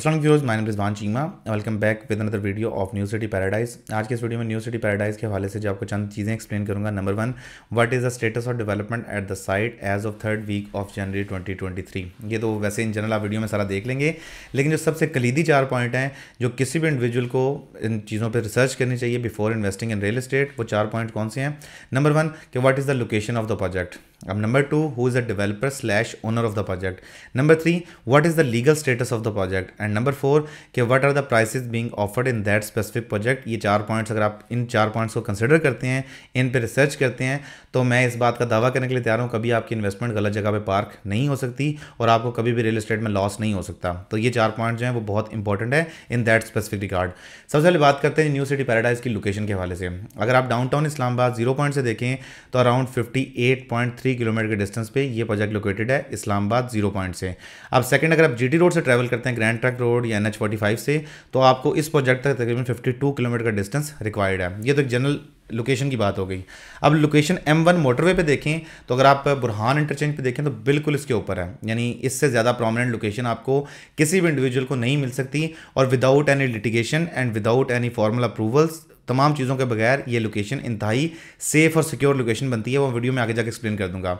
Aslam viewers माइन Rizwan Cheema welcome back with another video of New city Paradise आज के इस वीडियो में न्यू सिटी पैराडाइज के हवाले से जो आपको चंद चीज़ें एक्सप्लेन करूंगा number one what is the status of development at the site as of third week of January 2023 ये तो वैसे इन जनरल आप वीडियो में सारा देख लेंगे लेकिन जो सबसे कलीदी चार पॉइंट हैं जो किसी भी इंडिविजुअल को इन चीज़ों पर रिसर्च करनी चाहिए before investing in real estate वो चार पॉइंट कौन से हैं नंबर वन कि what is the location of the project अब number two who is a developer slash owner of the project number three what is the legal status of the project and number four कि what are the prices being offered in that specific project ये चार points अगर आप इन चार points को consider करते हैं इन पर रिसर्च करते हैं तो मैं इस बात का दावा करने के लिए तैयार हूँ कभी आपकी इन्वेस्टमेंट गलत जगह पर पार्क नहीं हो सकती और आपको कभी भी रियल इस्टेट में लॉस नहीं हो सकता तो ये चार पॉइंट जो है वो बहुत इंपॉर्टेंट है इन दैट स्पेसिफिक रिकार्ड सबसे पहले बात करते हैं न्यू सिटी पैराडाइज की लोकेशन के हवाले से अगर आप downtown Islamabad zero point से देखें तो around fifty eight point three three kilometre के डिस्टेंस पे ये प्रोजेक्ट लोकेटेड है इस्लामाबाद जीरो पॉइंट से अब सेकंड अगर आप जीटी रोड से ट्रैवल करते हैं ग्रैंड ट्रक रोड या एन एच से तो आपको इस प्रोजेक्ट तक तकरीबन फिफ्टी किलोमीटर का डिस्टेंस रिक्वायर्ड है ये तो जनरल लोकेशन की बात हो गई अब लोकेशन एम वन मोटरवे पे देखें तो अगर आप बुरहान इंटरचेंज पे देखें तो बिल्कुल इसके ऊपर है यानी इससे ज़्यादा प्रोमिनेंट लोकेशन आपको किसी भी इंडिविजुअल को नहीं मिल सकती और without any litigation and without any formal approvals तमाम चीज़ों के बगैर ये लोकेशन इंतहाई सेफ़ और सिक्योर लोकेशन बनती है वो वीडियो में आगे जाकर एक्सप्लेन कर दूंगा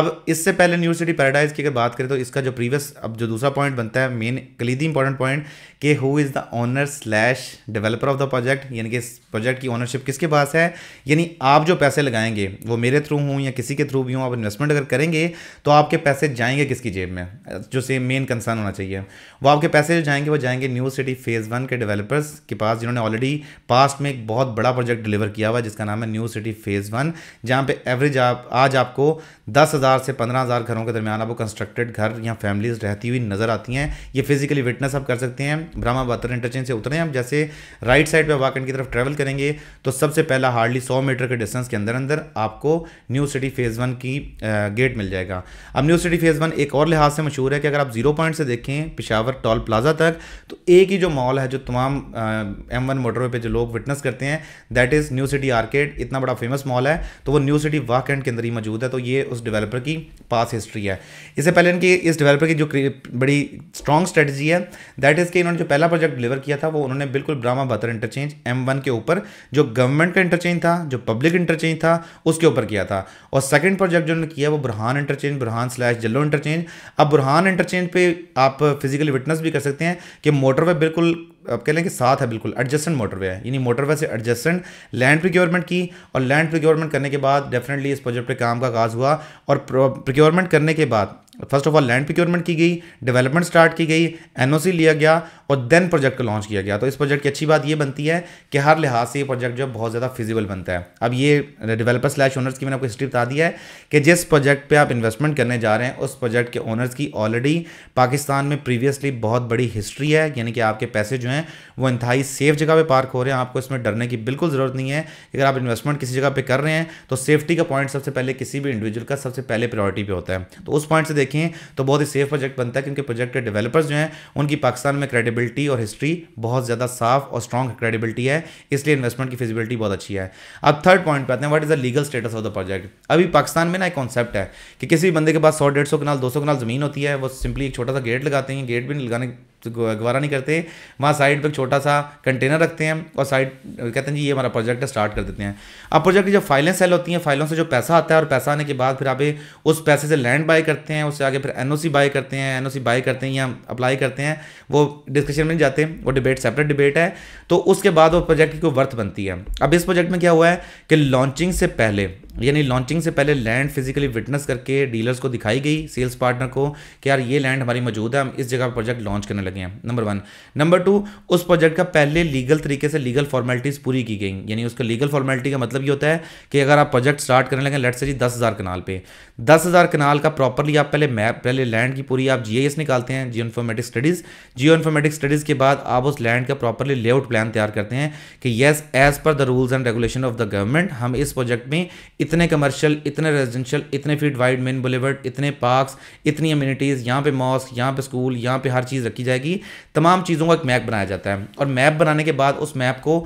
अब इससे पहले न्यू सिटी पैराडाइज की अगर बात करें तो इसका जो प्रीवियस अब जो दूसरा पॉइंट बनता है मेन कलीदी इंपॉर्टेंट पॉइंट कि who is the owner slash developer of the project यानी कि इस प्रोजेक्ट की ऑनरशिप किसके पास है यानी आप जो पैसे लगाएंगे वो मेरे थ्रू हूँ या किसी के थ्रू भी हूँ आप इन्वेस्टमेंट अगर करेंगे तो आपके पैसे जाएंगे किसकी जेब में जो सेम मेन कंसर्न होना चाहिए वो आपके पैसे जो जाएंगे वो जाएंगे न्यू सिटी फेज़ वन के डेवलपर्स के पास जिन्होंने ऑलरेडी पास्ट में एक बहुत बड़ा प्रोजेक्ट डिलीवर किया हुआ है जिसका नाम है न्यू सिटी फेज़ वन जहाँ पे एवरेज आप आज आपको दस हज़ार से पंद्रह हज़ार घरों के दरमियान आपको कंस्ट्रक्टेड घर या फैमिलीज रहती हुई नज़र आती हैं ये फिजिकली विटनेस आप कर सकते हैं ब्रह्मा बतर इंटरचेंज से उतरें आप जैसे राइट साइड पर वाकंड की तरफ ट्रैवल करेंगे तो सबसे पहला हार्डली सौ मीटर के डिस्टेंस के अंदर अंदर आपको न्यू सिटी फेज़ वन की गेट मिल जाएगा अब न्यू सिटी फेज़ वन एक और लिहाज से मशहूर है कि अगर आप जीरो पॉइंट से देखें पिशावर टॉल प्लाजा तक तो एक ही जो मॉल है जो तमाम एम वन मोटरवे पर जो लोग विटनेस कर करते हैं that is new city arcade इतना बड़ा फेमस मॉल है तो वो न्यू सिटी वाक एंड के अंदर ही मौजूद है तो ये उस डेवलपर की पास हिस्ट्री है इससे पहले इनकी इस डेवलपर की जो बड़ी स्ट्रॉन्ग स्ट्रेटजी है दैट इज़ कि इन्होंने जो पहला प्रोजेक्ट डिलीवर किया था वो उन्होंने बिल्कुल ब्रामा बतर इंटरचेंज एम के ऊपर जो गवर्नमेंट का इंटरचेंज था जो पब्लिक इंटरचेंज था उसके ऊपर किया था और सेकेंड प्रोजेक्ट जो उन्होंने किया वो Burhan interchange Burhan slash Jallo interchange अब बुरहान इंटरचेंज पर आप फिजिकली विटनेस भी कर सकते हैं कि मोटरवे बिल्कुल आप कह लें कि साथ है बिल्कुल एडजस्टेंट मोटरवे है यानी मोटरवे से एडजस्टेंट लैंड प्रिक्योरमेंट की और लैंड प्रिक्योरमेंट करने के बाद डेफिनेटली इस प्रोजेक्ट पर काम का आगाज़ हुआ और प्रिक्योरमेंट करने के बाद first of all land procurement की गई डेवलपमेंट स्टार्ट की गई एनओसी लिया गया और देन प्रोजेक्ट को लॉन्च किया गया तो इस प्रोजेक्ट की अच्छी बात ये बनती है कि हर लिहाज से ये प्रोजेक्ट जो बहुत ज़्यादा फिजिबल बनता है अब ये डेवलपर स्लैश ओनर्स की मैंने आपको हिस्ट्री बता दी है कि जिस प्रोजेक्ट पर आप इन्वेस्टमेंट करने जा रहे हैं उस प्रोजेक्ट के ओनर्स की ऑलरेडी पाकिस्तान में प्रीवियसली बहुत बड़ी हिस्ट्री है यानी कि आपके पैसे जो हैं वो इंतहाई सेफ जगह पर पार्क हो रहे हैं आपको इसमें डरने की बिल्कुल ज़रूरत नहीं है अगर आप इन्वेस्टमेंट किसी जगह पर कर रहे हैं तो सेफ्टी का पॉइंट सबसे पहले किसी भी इंडिविजुअल का सबसे पहले प्रायोरिटी पर होता है तो उस पॉइंट से देखें तो बहुत ही सेफ प्रोजेक्ट बनता है क्योंकि प्रोजेक्ट के डेवलपर्स जो हैं उनकी पाकिस्तान में क्रेडिबिलिटी और हिस्ट्री बहुत ज़्यादा साफ और स्ट्रॉग क्रेडिबिलिटी है इसलिए इन्वेस्टमेंट की फिजिबिलिटी बहुत अच्छी है अब थर्ड पॉइंट पर आते हैं what is the legal status of the project अभी पाकिस्तान में ना एक कॉन्सेप्ट है कि किसी भी बंदे के पास सौ डेढ़ सौ कनाल दो सौ कनाल ज़मीन होती है वो सिंपली एक छोटा सा गेट लगाते हैं गेट भी लगाने तो गवारा नहीं करते वहाँ साइड पर छोटा सा कंटेनर रखते हैं और साइड कहते हैं जी ये हमारा प्रोजेक्ट स्टार्ट कर देते हैं अब प्रोजेक्ट की जब फाइलें सेल होती हैं फाइलों से जो पैसा आता है और पैसा आने के बाद फिर आप उस पैसे से लैंड बाय करते हैं उससे आगे फिर एन बाय करते हैं एन बाय करते हैं या अप्लाई करते हैं वो डिस्कशन में जाते हैं वो डिबेट सेपरेट डिबेट है तो उसके बाद वो प्रोजेक्ट की कोई वर्थ बनती है अब इस प्रोजेक्ट में क्या हुआ है कि लॉन्चिंग से पहले यानी लॉन्चिंग से पहले लैंड फिजिकली विटनेस करके डीलर्स को दिखाई गई सेल्स पार्टनर को कि यार ये लैंड हमारी मौजूद है हम इस जगह प्रोजेक्ट लॉन्च करने लगे हैं नंबर वन नंबर टू उस प्रोजेक्ट का पहले लीगल तरीके से लीगल फॉर्मेलिटीज़ पूरी की गई यानी उसका लीगल फॉर्मेलिटी का मतलब ये होता है कि अगर आप प्रोजेक्ट स्टार्ट करने लगे लेट से जी दस हज़ार कनाल पे दस हज़ार कनाल का प्रॉपरली आप पहले मैप पहले लैंड की पूरी आप जी निकालते हैं geo informatic studies geo informatic studies के बाद आप उस लैंड का प्रॉपरली लेआउट प्लान तैयार करते हैं कि yes as per the rules and regulation of the government हम इस प्रोजेक्ट में इतने कमर्शियल इतने रेजिडेंशियल इतने फीट वाइड मेन बुलेवर्ड इतने पार्क्स इतनी अम्यूनिटीज़ यहाँ पे मॉस्क यहाँ पे स्कूल यहाँ पे हर चीज़ रखी जाएगी तमाम चीज़ों का एक मैप बनाया जाता है और मैप बनाने के बाद उस मैप को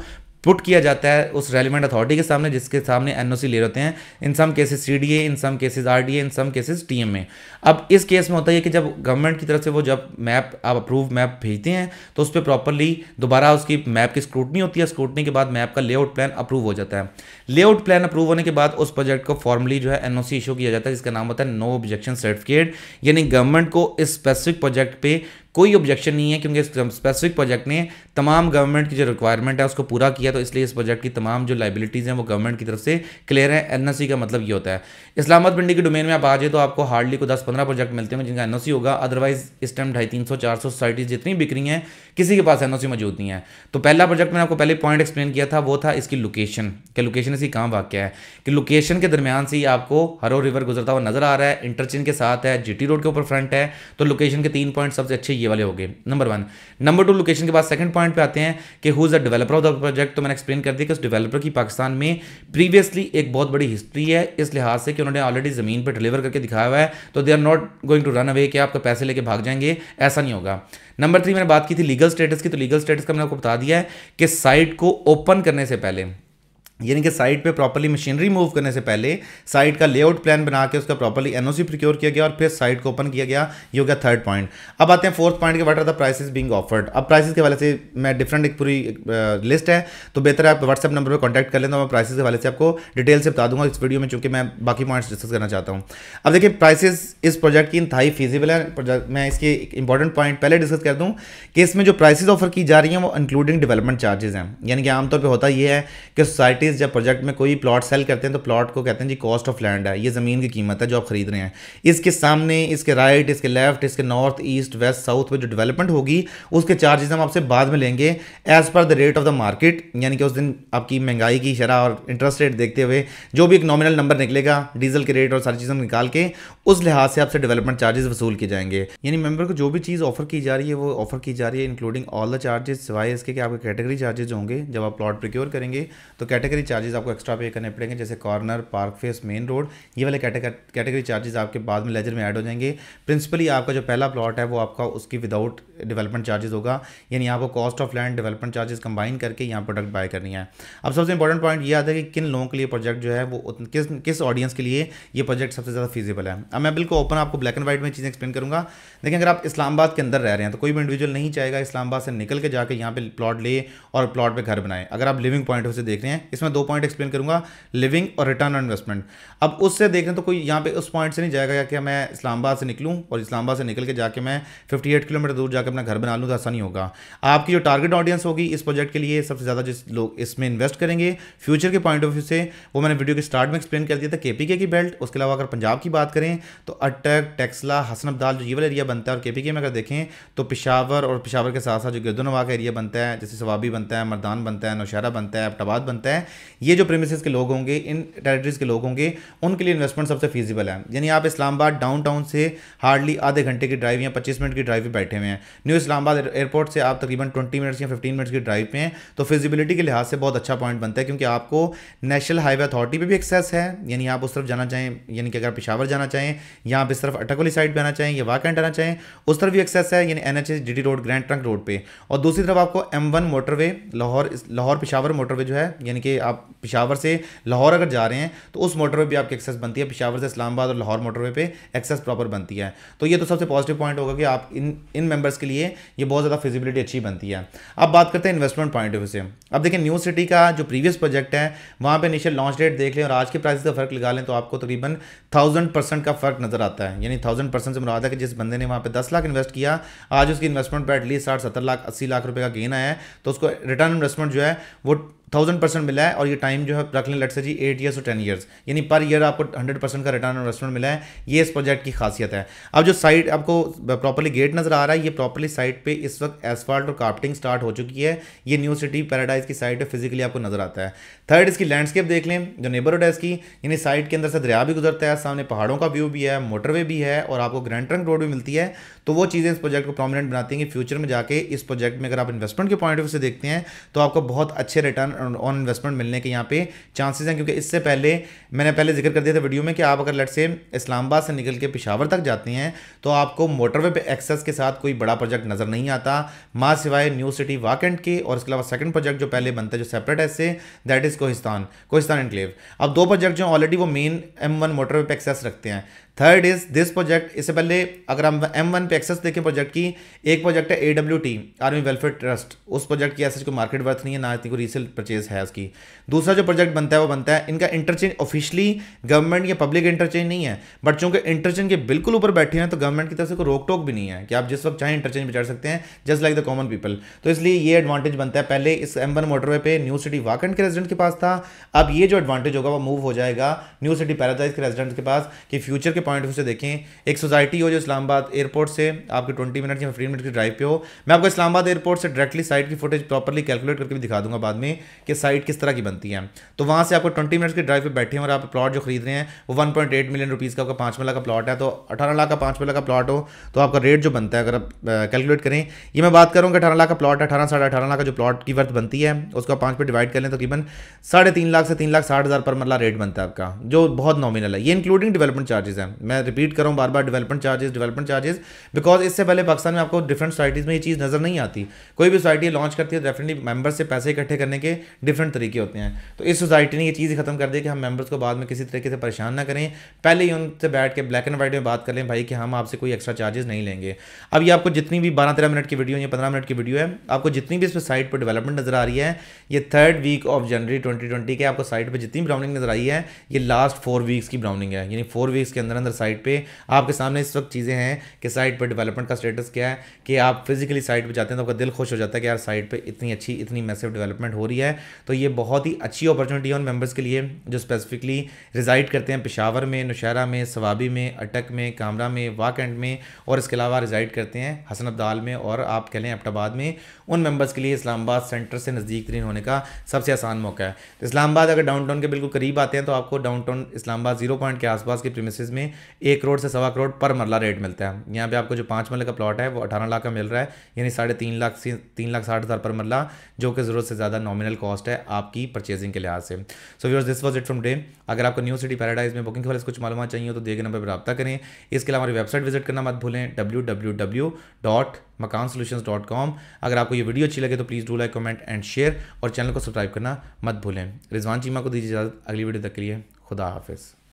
पुट किया जाता है उस रेलिवेंट अथॉरिटी के सामने जिसके सामने एनओसी ले रहे हैं in some cases CDA in some cases RDA in some cases TMA अब इस केस में होता है कि जब गवर्नमेंट की तरफ से वो जब मैप आप अप्रूव मैप भेजते हैं तो उस पर प्रॉपरली दोबारा उसकी मैप की स्क्रूटनी होती है स्क्रूटनी के बाद मैप का लेआउट प्लान अप्रूव हो जाता है लेआउट प्लान अप्रूव होने के बाद उस प्रोजेक्ट को फॉर्मली जो है सी इशू किया जाता है जिसका नाम होता है नो ऑब्जेक्शन सर्टिफिकेट यानी गवर्नमेंट को इस स्पेसिफिक प्रोजेक्ट पर कोई ऑब्जेक्शन नहीं है क्योंकि इस स्पेसिफिक प्रोजेक्ट ने तमाम गवर्नमेंट की जो रिक्वायरमेंट है उसको पूरा किया तो इसलिए इस प्रोजेक्ट की तमाम जो लाइबिलिटीज़ हैं वो गवर्नमेंट की तरफ से क्लियर है एन का मतलब ये होता है इस्लामाबाद मंडी के डोमेन में आप आ जाए तो आपको हार्डली को दस पंद्रह प्रोजेक्ट मिलते हैं जिनका एन होगा अदरवाइज इस टाइम ढाई तीन सौ चार सौ सोसाइटीज़ जितनी बिक रही हैं किसी के पास एन मौजूद नहीं है तो पहला प्रोजेक्ट मैंने आपको पहले पॉइंट एक्सप्लेन किया था वो था इसकी लोकेशन क्या लोकेशन इसकी कहाँ वाक्य है कि लोकेशन के दरमियान से ही आपको हरो रिवर गुजरता हुआ नजर आ रहा है इंटरचेंज के साथ है जी रोड के ऊपर फ्रंट है तो लोकेशन के तीन पॉइंट सबसे अच्छे ये वाले हो गए number one number two location के बाद सेकंड पॉइंट पे आते हैं कि who is a developer of the project तो मैंने एक्सप्लेन कर दिया कि उस डेवलपर की पाकिस्तान में प्रीवियसली एक बहुत बड़ी हिस्ट्री है इस लिहाज से कि उन्होंने ऑलरेडी ज़मीन पर डिलीवर करके दिखाया हुआ है तो they are not going to run away कि आपका पैसे लेके भाग जाएंगे ऐसा नहीं होगा नंबर थ्री मैंने बात की थी लीगल स्टेटस की तो लीगल स्टेटस का मैंने आपको बता दिया है कि साइट को ओपन करने से पहले यानी कि साइट पे प्रॉपरली मशीनरी मूव करने से पहले साइट का लेआउट प्लान बना के उसका प्रॉपरली एनओसी प्रिक्योर किया गया और फिर साइट को ओपन किया गया ये हो गया थर्ड पॉइंट अब आते हैं फोर्थ पॉइंट के what are the prices being offered अब प्राइसेस के वाले से मैं डिफरेंट एक पूरी लिस्ट है तो बेहतर आप व्हाट्सअप नंबर पर कॉन्टैक्ट कर लें तो मैं प्राइसेज के वाले से आपको डिटेल से बता दूंगा इस वीडियो में चूंकि मैं बाकी पॉइंट्स डिस्कस करना चाहता हूँ अब देखिए प्राइसेज इस प्रोजेक्ट की इंतहाई फीजिबल है मैं इसके एक इंपॉर्टेंट पॉइंट पहले डिस्कस कर दूँ कि इसमें जो प्राइसेज ऑफर की जा रही हैं वो इंक्लूडिंग डेवलपमेंट चार्जेज हैं यानी कि आमतौर पर होता यह है कि सोसाइटीज़ केस जब प्रोजेक्ट में कोई प्लॉट सेल करते हैं तो प्लॉट को कहते हैं जी कॉस्ट ऑफ लैंड है ये ज़मीन की कीमत है जो आप खरीद रहे हैं इसके सामने इसके राइट इसके लेफ्ट इसके नॉर्थ ईस्ट वेस्ट साउथ में जो डेवलपमेंट होगी उसके चार्जेस हम आपसे बाद में लेंगे as per the rate of the market यानी कि उस दिन आपकी महंगाई की शरह और इंटरेस्ट रेट देखते हुए जो भी एक नॉमिनल नंबर निकलेगा डीजल के रेट और सारी चीज़ों निकाल के उस लिहाज से आपसे डेवलपमेंट चार्जेस वसूल किए जाएंगे यानी मेंबर को जो भी चीज़ ऑफर की जा रही है वो ऑफर की जा रही है इंक्लूडिंग ऑल द चार्जेस सिवाय इसके कि आपके कैटेगरी चार्जेस होंगे जब आप प्लॉट प्रिक्योर करेंगे तो कैटेगरी कैटेगरी चार्जेस आपको एक्स्ट्रा पे करने पड़ेंगे जैसे corner park face main road ये वाले कैटेगरी चार्जेस आपके बाद में लेजर में ऐड हो जाएंगे प्रिंसिपली आपका जो पहला प्लॉट है वो आपका उसकी विदाउट डेवलपमेंट चार्जेस होगा यानी आपको cost of land development charges combine करके यहाँ प्रोडक्ट बाय करनी है अब सबसे इंपॉर्टेंट पॉइंट ये आता है कि किन लोगों के लिए प्रोजेक्ट जो है वो किस किस ऑडियंस के लिए ये प्रोजेक्ट सबसे ज़्यादा फीजिबल है अब मैं बिल्कुल ओपन आपको ब्लैक एंड व्हाइट में चीज़ें एक्सप्लेन करूँगा लेकिन अगर आप इस्लामाबाद के अंदर रह रहे हैं तो कोई भी इंडिविजुअल नहीं चाहेगा इस्लामाबाद से निकल के जाकर यहाँ पर प्लॉट ले और प्लॉट पर घर बनाए अगर आप लिविंग पॉइंट से देख रहे हैं इसमें इसमें दो पॉइंट एक्सप्लेन करूंगा लिविंग और रिटर्न ऑन इन्वेस्टमेंट अब उससे देखें तो कोई यहाँ पे उस पॉइंट से नहीं जाएगा कि मैं इस्लामाबाद से निकलूँ और इस्लामाबाद से निकल के जाके मैं 58 किलोमीटर दूर जाकर अपना घर बना लूँ तो ऐसा नहीं होगा आपकी जो टारगेट ऑडियंस होगी इस प्रोजेक्ट के लिए सबसे ज़्यादा जिस लोग इसमें इन्वेस्ट करेंगे फ्यूचर के पॉइंट ऑफ व्यू से वो मैंने वीडियो के स्टार्ट में एक्सप्लेन कर दिया था के की बेल्ट उसके अलावा अगर पंजाब की बात करें तो अटक टेक्सला हसन अब्दाल जो ये वाला एरिया बनता है और के में अगर देखें तो पिशावर और पिशावर के साथ साथ जो गिरदोनवा का एरिया बनता है जैसे सवाबी बनता है मरदान बनता है नौशहरा बनता है अबटाबाद बनता है ये जो प्रेमिस के लोग होंगे इन टेरेटरीज़ के लोग होंगे उनके लिए इन्वेस्टमेंट सबसे फीजिबल है यानी आप इस्लामाबाद डाउनटाउन से हार्डली आधे घंटे की ड्राइव या पच्चीस मिनट की ड्राइव पर बैठे हुए हैं न्यू इस्लामाबाद एयरपोर्ट से आप तकरीबन ट्वेंटी मिनट्स या फिफ्टीन मिनट्स की ड्राइव पे हैं तो फिजिबिलिटी के लिहाज से बहुत अच्छा पॉइंट बनता है क्योंकि आपको नेशनल हाईवे अथॉरिटी पर भी एक्सेस है यानी आप उस तरफ जाना चाहें यानी कि अगर पिशावर जाना चाहें या आप इस तरफ अटक वाली साइड पर आना चाहें या वाकेंट आना चाहें उस तरफ भी एक्सेस है यानी N H road grand trunk road पर और दूसरी तरफ आपको M one motorway Lahore Lahore Peshawar motorway जो है यानी कि आप पिशावर से लाहौर अगर जा रहे हैं तो उस मोटरवे भी आपकी एक्सेस बनती है पिशावर से इस्लामाबाद और लाहौर मोटरवे पे एक्सेस प्रॉपर बनती है तो ये तो सबसे पॉजिटिव पॉइंट होगा कि आप इन इन मेंबर्स के लिए ये बहुत ज़्यादा फिजिबिलिटी अच्छी बनती है अब बात करते हैं इन्वेस्टमेंट पॉइंट ऑफ व्यू से अब देखिए न्यू सिटी का जो प्रीवियस प्रोजेक्ट है वहाँ पर इनिशियल लॉन्च डेट देख लें और आज के प्राइस का फ़र्क लगा लें तो आपको तकरीबन थाउजेंड परसेंट का फ़र्क नज़र आता है यानी थाउजेंड परसेंट से मुरादा कि जिस बंदे ने वहाँ पर दस लाख इन्वेस्ट किया आज उसकी इन्वेस्टमेंट पर एटलीस्ट साठ सत्तर लाख अस्सी लाख रुपये का गेन आया है तो उसको रिटर्न इन्वेस्टमेंट जो है वो थाउजेंड परसेंट मिला है और ये टाइम जो है रख लें लट से जी एट ईयर्स और टेन ईयर्स यानी पर ईयर आपको हंड्रेड परसेंट का रिटर्न इन्वेस्टमेंट मिला है ये इस प्रोजेक्ट की खासियत है अब जो साइट आपको प्रॉपरली गेट नजर आ रहा है ये प्रॉपरली साइट पे इस वक्त एसफाल्ट और कार्पटिंग स्टार्ट हो चुकी है ये न्यू सिटी पैराडाइज की साइट फिजिकली आपको नजर आता है थर्ड इसकी लैंडस्केप देख लें जो नेबरहुड है इसकी यानी साइट के अंदर से दरिया भी गुजरता है सामने पहाड़ों का व्यू भी है मोटरवे भी है और आपको ग्रैंड ट्रंक रोड भी मिलती है तो वो चीज़ें इस प्रोजेक्ट को प्रोमिनेंट बनाती हैं कि फ्यूचर में जाके इस प्रोजेक्ट में अगर आप इन्वेस्टमेंट के पॉइंट ऑफ व्यू से देखते हैं तो आपको बहुत अच्छे रिटर्न ऑन इन्वेस्टमेंट मिलने के यहाँ पे चांसेस हैं क्योंकि इससे पहले मैंने पहले जिक्र कर दिया था वीडियो में कि आप अगर लट से इस्लामाबाद से निकल के पिशावर तक जाते हैं तो आपको मोटरवे पे एक्सेस के साथ कोई बड़ा प्रोजेक्ट नज़र नहीं आता माँ सिवाय न्यू सिटी वाकेंट के और इसके अलावा सेकेंड प्रोजेक्ट जो पहले बनता है जो सेपरेट है इससे that is Kohistan Kohistan enclave अब दो प्रोजेक्ट जो ऑलरेडी वो मेन एम वन मोटरवे पर एक्सेस रखते हैं थर्ड इज दिस प्रोजेक्ट इससे पहले अगर हम एम वन पे एक्सेस देखें प्रोजेक्ट की एक प्रोजेक्ट है A W T army welfare trust उस प्रोजेक्ट की ऐसे कोई मार्केट वर्थ नहीं है ना इतनी कोई रीसेल परचेज है उसकी दूसरा जो प्रोजेक्ट बनता है वो बनता है इनका इंटरचेंज ऑफिशियली गवर्नमेंट या पब्लिक इंटरचेंज नहीं है बट चूंकि इंटरचेंज के बिल्कुल ऊपर बैठे हैं तो गवर्नमेंट की तरफ से कोई रोक टोक भी नहीं है कि आप जिस वक्त चाहें इंटरचेंज बिचार सकते हैं just like the common people तो इसलिए ये एडवांटेज बनता है पहले इस एम वन मोटरवे पे न्यू सिटी वाकंड के रेजिडेंट के पास था अब ये जो एडवांटेज होगा वो मूव हो जाएगा न्यू सिटी पैराडाइज के रेजिडेंट के पास कि फ्यूचर के पॉइंट व्यू से देखें एक सोसाइटी हो जो इस्लामाबाद एयरपोर्ट से आपके ट्वेंटी मिनट या फिफ्टी मिनट की ड्राइव पे हो मैं आपको इस्लामाबाद एयरपोर्ट से डायरेक्टली साइट की फुटेज प्रॉपरली कैलकुलेट करके भी दिखा दूंगा बाद में कि साइट किस तरह की बनती है तो वहाँ से आपको ट्वेंटी मिनट की ड्राइव पर बैठे हैं और आप प्लॉट जो खरीद रहे हैं वो one point eight million rupees का पाँच मिला का प्लॉट है तो अठारह लाख का पाँच मिला का प्लॉट हो तो आपका रेट जो बनता है अगर आप कैलकुलेट करें ये मैं बात करूँगा अठारह लाख का प्लॉट अठारह साढ़े अठारह लाख का जो प्लॉट की वर्थ बनती है उसका पाँच पे डिवाइड कर लें तकरीबन साढ़े तीन लाख से तीन लाख साठ हज़ार पर मरला रेट बनता है आपका जो बहुत नॉमिनल है ये इंक्लूडिंग डेवलपमेंट चार्जेस हैं मैं रिपीट कर रहा हूँ बार बार development charges development charges because इससे पहले पाकिस्तान में आपको डिफरेंट सोसाइटीज़ में ये चीज़ नज़र नहीं आती कोई भी सोसाइटी लॉन्च करती है डेफिनेटली तो मेंबर्स से पैसे इकट्ठे करने के डिफरेंट तरीके होते हैं तो इस सोसाइटी ने ये चीज़ खत्म कर दी कि हम मेंबर्स को बाद में किसी तरीके से परेशान ना करें पहले ही उनसे बैठ के ब्लैक एंड वाइट में बात कर लें भाई कि हम आपसे कोई एक्स्ट्रा चार्जेस नहीं लेंगे अब ये आपको जितनी भी बारह तेरह मिनट की वीडियो या पंद्रह मिनट की वीडियो है आपको जितनी भी इस साइट पर डेवलपमेंट नज़र आ रही है ये third week of January twenty के आपको साइट पर जितनी ब्राउनिंग नज़र आई है ये लास्ट फोर वीक्स की ब्राउनिंग है यानी फोर वीक्स के अंदर अंदर साइट पे आपके सामने इस वक्त चीज़ें हैं कि साइट पर डेवलपमेंट का स्टेटस क्या है कि आप फिजिकली साइट पर जाते हैं तो आपका दिल खुश हो जाता है कि यार साइट पर इतनी अच्छी इतनी मैसेव डेवलपमेंट हो रही है तो ये बहुत ही अच्छी अपॉर्चुनिटी है उन मेम्बर्स के लिए जो स्पेसिफिकली रिजाइड करते हैं पिशावर में नौशहरा में सवाबी में अटक में कामरा में वाक एंड में और इसके अलावा रिजाइड करते हैं हसन अब्दाल में और आप कह लें एबटाबाद में उन मेम्बर्स के लिए इस्लामाबाद सेंटर से नज़दीक तरीन होने का सबसे आसान मौका है तो इस्लामाबाद अगर डाउनटाउन के बिल्कुल करीब आते हैं तो आपको डाउनटाउन इस्लामाबाद जीरो पॉइंट के आसपास के प्रेमिस में एक करोड़ से सवा करोड़ पर मरला रेट मिलता है यहाँ पे आपको जो पाँच मरल का प्लॉट है वो अठारह लाख का मिल रहा है यानी साढ़े तीन लाख से तीन लाख साठ हज़ार पर मरला जो कि ज़रूरत से ज़्यादा नॉमिनल कॉस्ट है आपकी परचेजिंग के लिहाज से so viewers this was it from day अगर आपको न्यू सिटी पैराडाइज में बुकिंग के बारे कुछ मालूम चाहिए तो देखे नंबर पर रब्ता करें इसके अलावा हमारी वेबसाइट विजिट करना मत भूलें W W W dot Makaan solution dot com अगर आपको ये वीडियो अच्छी लगे तो please do like comment and share और चैनल को सब्सक्राइब करना मत भूलें रिजवान चीमा को दीजिए इजाज़त अगली वीडियो तक के लिए खुदा हाफिज़